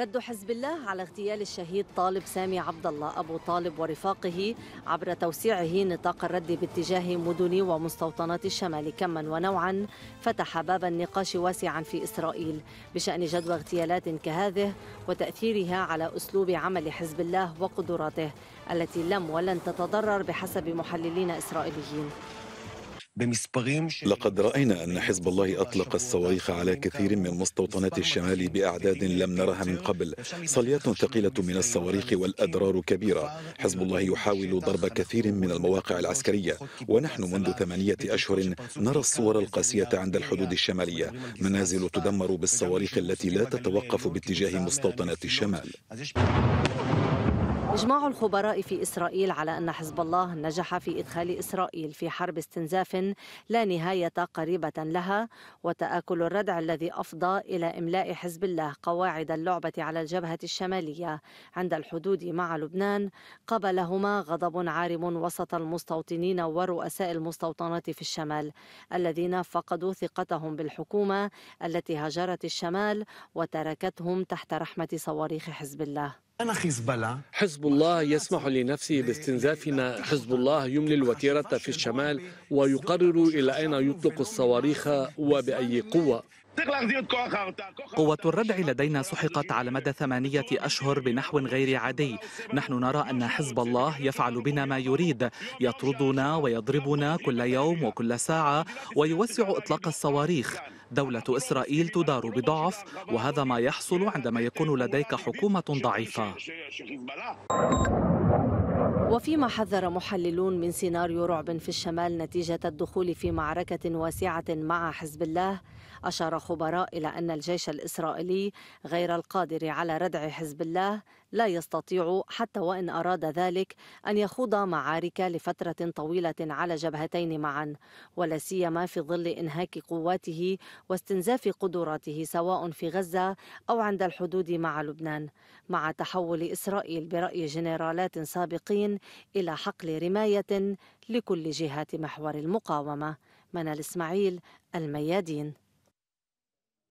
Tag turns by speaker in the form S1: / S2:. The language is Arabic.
S1: رد حزب الله على اغتيال الشهيد طالب سامي عبد الله ابو طالب ورفاقه عبر توسيعه نطاق الرد باتجاه مدن ومستوطنات الشمال كما ونوعا فتح باب النقاش واسعا في اسرائيل بشان جدوى اغتيالات كهذه وتاثيرها على اسلوب عمل حزب الله وقدراته التي لم ولن تتضرر بحسب محللين اسرائيليين
S2: لقد رأينا أن حزب الله أطلق الصواريخ على كثير من مستوطنات الشمال بأعداد لم نرها من قبل صليات ثقيلة من الصواريخ والأضرار كبيرة حزب الله يحاول ضرب كثير من المواقع العسكرية ونحن منذ ثمانية أشهر نرى الصور القاسية عند الحدود الشمالية منازل تدمر بالصواريخ التي لا تتوقف باتجاه مستوطنات الشمال
S1: إجماع الخبراء في إسرائيل على أن حزب الله نجح في إدخال إسرائيل في حرب استنزاف لا نهاية قريبة لها وتآكل الردع الذي أفضى إلى إملاء حزب الله قواعد اللعبة على الجبهة الشمالية عند الحدود مع لبنان قبلهما غضب عارم وسط المستوطنين ورؤساء المستوطنات في الشمال الذين فقدوا ثقتهم بالحكومة التي هجرت الشمال وتركتهم تحت رحمة صواريخ حزب الله
S3: أنا
S2: حزب الله
S3: حزب الله يسمح لنفسه باستنزافنا حزب الله يملي الوتيرة في الشمال ويقرر إلى أين يطلق الصواريخ وبأي قوة قوة الردع لدينا سحقت على مدى ثمانية أشهر بنحو غير عادي نحن نرى أن حزب الله يفعل بنا ما يريد يطردنا ويضربنا كل يوم وكل ساعة ويوسع إطلاق الصواريخ دولة إسرائيل تدار بضعف وهذا ما يحصل عندما يكون لديك حكومة ضعيفة
S1: وفيما حذر محللون من سيناريو رعب في الشمال نتيجة الدخول في معركة واسعة مع حزب الله أشار خبراء إلى أن الجيش الإسرائيلي غير القادر على ردع حزب الله لا يستطيع حتى وان اراد ذلك ان يخوض معارك لفتره طويله على جبهتين معا ولا سيما في ظل انهاك قواته واستنزاف قدراته سواء في غزه او عند الحدود مع لبنان مع تحول اسرائيل براي جنرالات سابقين الى حقل رمايه لكل جهات محور المقاومه منال اسماعيل الميادين